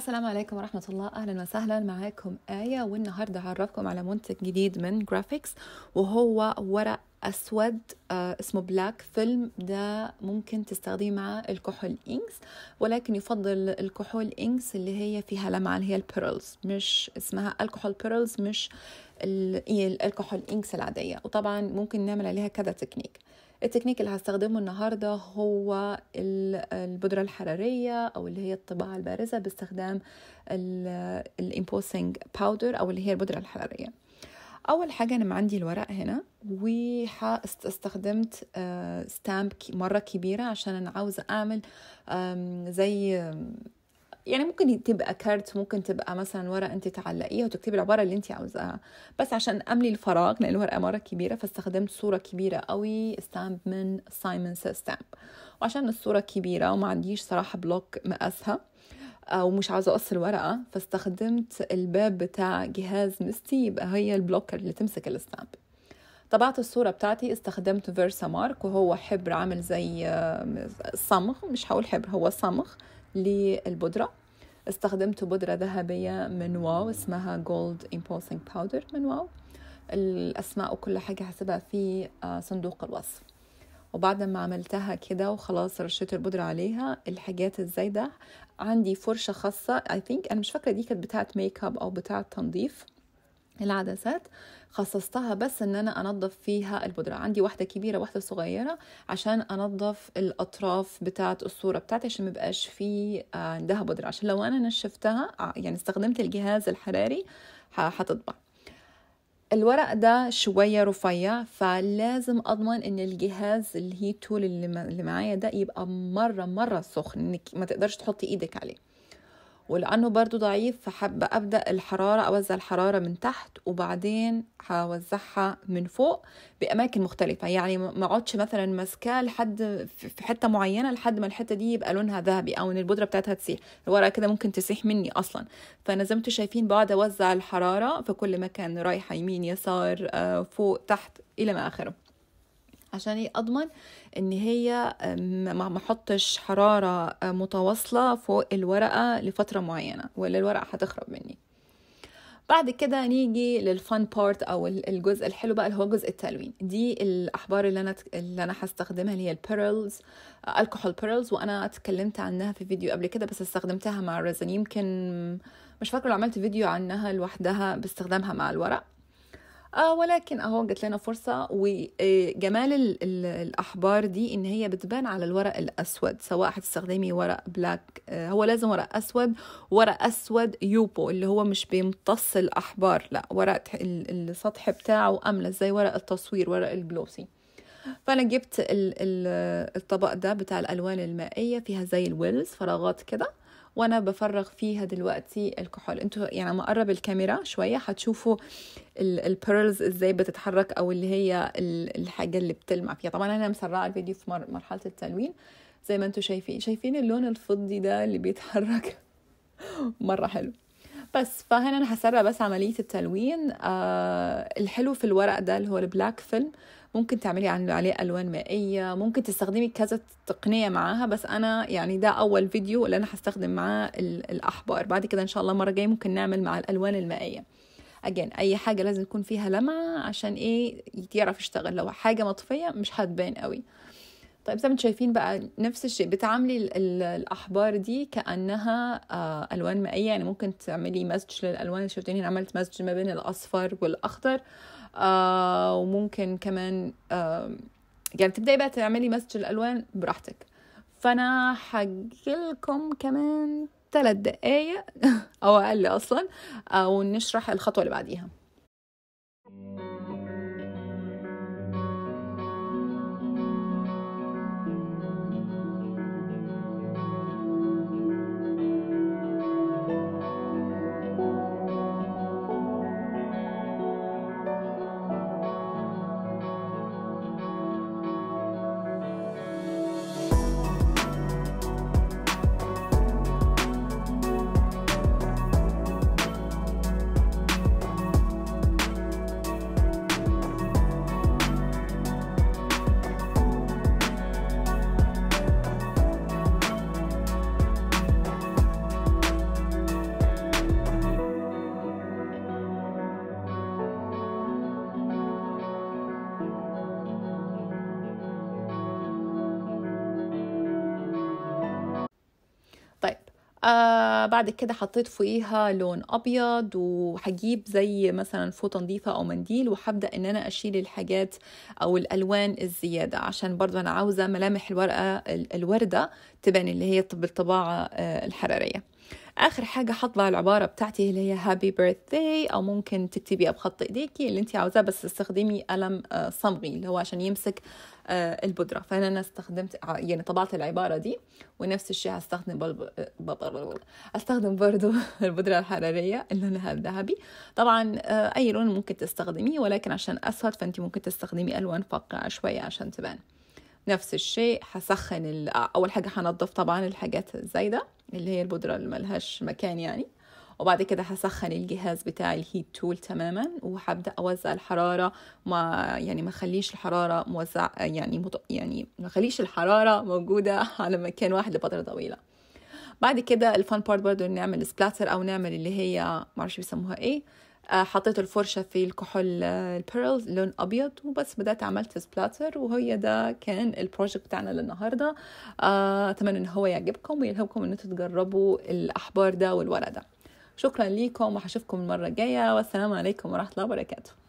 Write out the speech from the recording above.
السلام عليكم ورحمة الله أهلا وسهلا معاكم آية والنهاردة هعرفكم على منتج جديد من جرافيكس وهو ورق أسود آه، اسمه بلاك فيلم ده ممكن تستخدمي مع الكحول إنكس ولكن يفضل الكحول إنكس اللي هي فيها لمعة اللي هي البيرلز مش اسمها الكحول بيرلز مش الكحول إنكس العادية وطبعا ممكن نعمل عليها كذا تكنيك التكنيك اللي هستخدمه النهاردة هو البودرة الحرارية أو اللي هي الطباعة البارزة باستخدام الإمبوسينج باودر أو اللي هي البودرة الحرارية أول حاجة أنا عندي الورق هنا واستخدمت ستامب آه، مرة كبيرة عشان أنا عاوزة أعمل زي يعني ممكن تبقى كارت ممكن تبقى مثلا ورقه انت تعلقيها وتكتبي العباره اللي انت عاوزاها بس عشان املي الفراغ لان الورقه مره كبيره فاستخدمت صوره كبيره قوي ستامب من سايمون ستامب وعشان الصوره كبيره وما عنديش صراحه بلوك مقاسها آه، ومش عاوزه اقص الورقه فاستخدمت الباب بتاع جهاز مستي يبقى هي البلوكر اللي تمسك الستامب طبعت الصورة بتاعتي استخدمت فيرسا مارك وهو حبر عامل زي آه، صمغ مش هقول حبر هو صمغ للبودرة استخدمت بودرة ذهبية من واو اسمها جولد Impulsing باودر من واو الأسماء وكل حاجة هسيبها في آه، صندوق الوصف وبعد ما عملتها كده وخلاص رشيت البودرة عليها الحاجات الزايدة عندي فرشة خاصة I think أنا مش فاكرة دي كانت بتاعة ميك اب أو بتاعة تنظيف العدسات خصصتها بس ان انا انظف فيها البودره عندي واحده كبيره واحده صغيره عشان انظف الاطراف بتاعه الصوره بتاعتي عشان مبقاش فيه آه، عندها بودره عشان لو انا نشفتها يعني استخدمت الجهاز الحراري هتطبع الورق ده شوية رفيع فلازم أضمن إن الجهاز الهيت تول اللي معايا ده يبقى مرة مرة سخن إنك ما تقدرش تحطي إيدك عليه ولأنه برضو ضعيف فحابة أبدأ الحرارة أوزع الحرارة من تحت وبعدين هوزعها من فوق بأماكن مختلفة يعني ما اقعدش مثلا ماسكاه لحد في حتة معينة لحد ما الحتة دي يبقى لونها ذهبي أو إن البودرة بتاعتها تسيح الورقة كده ممكن تسيح مني أصلا فأنا زي ما انتم شايفين بقعد أوزع الحرارة في كل مكان رايحة يمين يسار آه، فوق تحت إلى ما آخره عشان ايه اضمن ان هي ما احطش حراره آه، متواصله فوق الورقه لفتره معينه ولا الورقه هتخرب مني بعد كده نيجي للفان بارت او الجزء الحلو بقى اللي هو جزء التلوين دي الاحبار اللي انا اللي انا هستخدمها اللي هي البيرلز الكحول بيرلز وانا اتكلمت عنها في فيديو قبل كده بس استخدمتها مع الرزن يمكن مش فاكره لو عملت فيديو عنها لوحدها باستخدامها مع الورق آه ولكن اهو جت لنا فرصه وجمال آه، الاحبار دي ان هي بتبان على الورق الاسود سواء هتستخدمي ورق بلاك آه هو لازم ورق اسود ورق اسود يوبو اللي هو مش بيمتص الاحبار لا ورق السطح بتاعه املى زي ورق التصوير ورق الجلوسي فانا جبت الطبق ده بتاع الالوان المائيه فيها زي الويلز فراغات كده وانا بفرغ فيها دلوقتي الكحول انتوا يعني لما اقرب الكاميرا شويه هتشوفوا البيرلز ازاي بتتحرك او اللي هي الحاجه اللي بتلمع فيها طبعا انا مسرعه الفيديو في مرحله التلوين زي ما انتوا شايفين شايفين اللون الفضي ده اللي بيتحرك مره حلو بس فهنا انا هسرع بس عمليه التلوين آه الحلو في الورق ده اللي هو البلاك فيلم آه ممكن تعملي عليه الوان مائيه ممكن تستخدمي كذا تقنيه معاها بس انا يعني ده اول فيديو اللي انا هستخدم معاه الاحبار بعد كده ان شاء الله المره الجايه ممكن نعمل مع الالوان المائيه اجين اي حاجه لازم يكون فيها لمعه عشان ايه يعرف يشتغل لو حاجه مطفيه مش هتبان قوي طيب زي ما شايفين بقى نفس الشيء بتعاملي الاحبار دي كانها آه، الوان مائيه يعني ممكن تعملي مسج للالوان اللي شفتيني عملت مسج ما بين الاصفر والاخضر آه، وممكن كمان يعني تبداي بقى تعملي مسج الالوان براحتك فانا هجيلكم كمان ثلاث دقايق او اقل اصلا آه، ونشرح الخطوه اللي بعديها آه بعد كده حطيت فوقيها لون ابيض وهجيب زي مثلا فوطه نظيفه او منديل وهبدا ان انا اشيل الحاجات او الالوان الزياده عشان برضو انا عاوزه ملامح الورقه الورده تبان اللي هي بالطباعه آه، الحراريه اخر حاجه حاطه العباره بتاعتي اللي هي هابي بيرثداي او ممكن تكتبيها بخط ايديكي اللي انت عاوزاه بس استخدمي قلم آه، صمغي اللي هو عشان يمسك آه، البودره فانا انا استخدمت يعني طبعت العباره دي ونفس الشيء هستخدم استخدم برضو البودره الحراريه لونها الذهبي طبعا آه، اي لون ممكن تستخدميه ولكن عشان اسود فانت ممكن تستخدمي الوان فاقعه شويه عشان تبان نفس الشيء هسخن اول حاجه هنضف طبعا الحاجات الزايده اللي هي البودره اللي ملهاش مكان يعني وبعد كده هسخن الجهاز بتاع الهيت تول تماما وهبدا اوزع الحراره ما يعني ما اخليش الحراره موزع يعني مط... يعني ما اخليش الحراره موجوده على مكان واحد لفتره طويله بعد كده الفان بارت برضو نعمل سبلاتر او نعمل اللي هي معرفش بيسموها ايه آه، حطيت الفرشة في الكحول آه، البيرلز لون أبيض وبس بدأت عملت سبلاتر وهي ده كان البروجكت بتاعنا للنهاردة آه، أتمنى إن هو يعجبكم ويلهمكم إن انتوا تجربوا الأحبار ده والورق ده شكرا ليكم وهشوفكم المرة الجاية والسلام عليكم ورحمة الله وبركاته